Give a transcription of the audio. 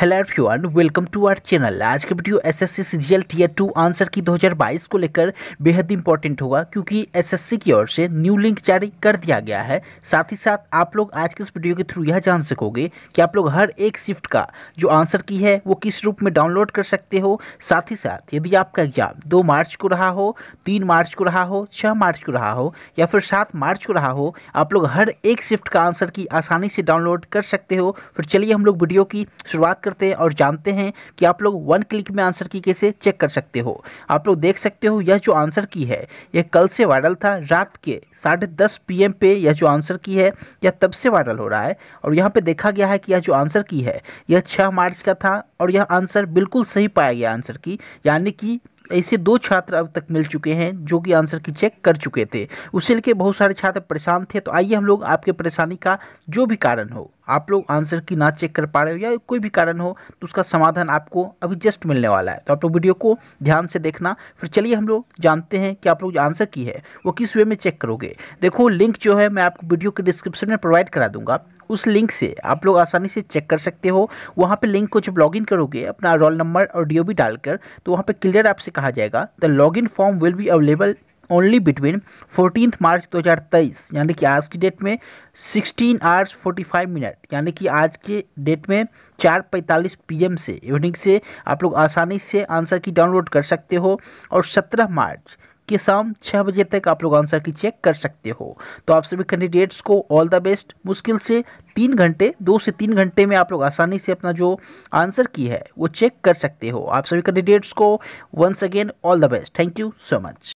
hello everyone welcome to our channel आज के video SSC CGL tier two answer key 2022 को लेकर बेहद इंपॉर्टेंट होगा क्योंकि एसएससी की ओर से न्यू लिंक जारी कर दिया गया है साथ ही साथ आप लोग आज के इस वीडियो के थ्रू यह जान सकोगे कि आप लोग हर एक शिफ्ट का जो आंसर की है वो किस रूप में डाउनलोड कर सकते हो साथ ही साथ यदि आपका एग्जाम दो मार्च को रहा हो तीन मार्च को रहा हो छः मार्च को रहा हो या फिर सात मार्च को रहा हो आप लोग हर एक शिफ्ट का आंसर की आसानी से डाउनलोड कर सकते हो फिर चलिए हम लोग वीडियो की शुरुआत करते हैं और जानते हैं कि आप लोग वन क्लिक में आंसर की कैसे चेक कर सकते हो आप लोग देख सकते हो यह जो आंसर की है यह कल से वायरल था रात के साढ़े दस पी पे यह जो आंसर की है यह तब से वायरल हो रहा है और यहाँ पर देखा गया है कि यह जो आंसर की है यह छः मार्च का था और यह आंसर बिल्कुल सही पाया गया आंसर की यानी कि ऐसे दो छात्र अब तक मिल चुके हैं जो कि आंसर की चेक कर चुके थे उसे लेके बहुत सारे छात्र परेशान थे तो आइए हम लोग आपके परेशानी का जो भी कारण हो आप लोग आंसर की ना चेक कर पा रहे हो या कोई भी कारण हो तो उसका समाधान आपको अभी जस्ट मिलने वाला है तो आप लोग वीडियो को ध्यान से देखना फिर चलिए हम लोग जानते हैं कि आप लोग जो आंसर की है वो किस वे में चेक करोगे देखो लिंक जो है मैं आपको वीडियो के डिस्क्रिप्शन में प्रोवाइड करा दूंगा उस लिंक से आप लोग आसानी से चेक कर सकते हो वहाँ पर लिंक को जब लॉगिन करोगे अपना रोल नंबर और डी डालकर तो वहाँ पर क्लियर आपसे कहा जाएगा the log in form will be available only between fourteen March 2023 यानी कि आज की डेट में 16 आवर्स 45 मिनट यानी कि आज के डेट में चार पैंतालीस पी से इवनिंग से आप लोग आसानी से आंसर की डाउनलोड कर सकते हो और 17 मार्च कि शाम छः बजे तक आप लोग आंसर की चेक कर सकते हो तो आप सभी कैंडिडेट्स को ऑल द बेस्ट मुश्किल से तीन घंटे दो से तीन घंटे में आप लोग आसानी से अपना जो आंसर की है वो चेक कर सकते हो आप सभी कैंडिडेट्स को once again all the best thank you so much